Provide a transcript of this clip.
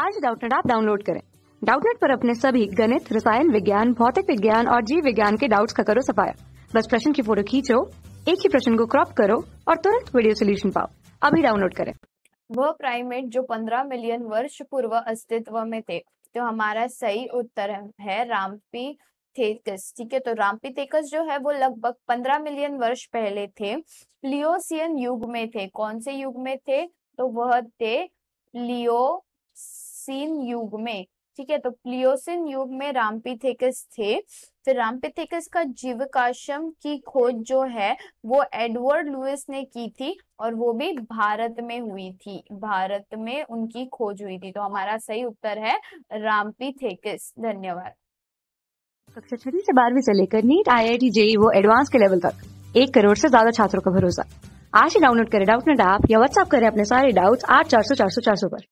आज डाउटनेट आप डाउनलोड करें डाउटनेट पर अपने सभी गणित रसायन विज्ञान भौतिक विज्ञान और जीव विज्ञान के डाउट्स का करो सफाया बस प्रश्न की फोटो खींचो एक ही प्रश्न को क्रॉप करो और तुरंत वीडियो सोल्यूशन पाओ अभी डाउनलोड करें वह प्राइमेट जो 15 मिलियन वर्ष पूर्व अस्तित्व में थे तो हमारा सही उत्तर है रामपी थेकस ठीक है तो रामपी थेकस जो है वो लगभग 15 मिलियन वर्ष पहले थे लियोसियन युग में थे कौन से युग में थे तो वह थे लियो प्लियोसिन युग में ठीक है तो प्लियोसिन युग में रामपीथेकस थे फिर रामपीथेकस का जीवकाशम की खोज जो है वो एडवर्ड लुइस ने की थी और वो भी भारत में हुई थी भारत में उनकी खोज हुई थी तो हमारा सही उत्तर है रामपीथेकस धन्यवाद कक्षा छठी से बारहवीं से लेकर NEET I I T JEE वो एडवांस के लेवल तक एक करोड़ से ज्यादा छात्रों का भरोसा आज ही डाउनलोड करें डाउट नेट ऐप या व्हाट्सएप करें अपने सारे डाउट्स आठ चार सौ चार सौ चार सौ पर